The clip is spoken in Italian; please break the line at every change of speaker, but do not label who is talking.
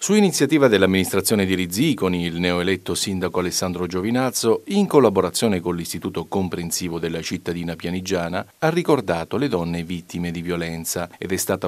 Su iniziativa dell'amministrazione di Rizziconi, il neoeletto sindaco Alessandro Giovinazzo, in collaborazione con l'Istituto Comprensivo della Cittadina Pianigiana, ha ricordato le donne vittime di violenza ed è stata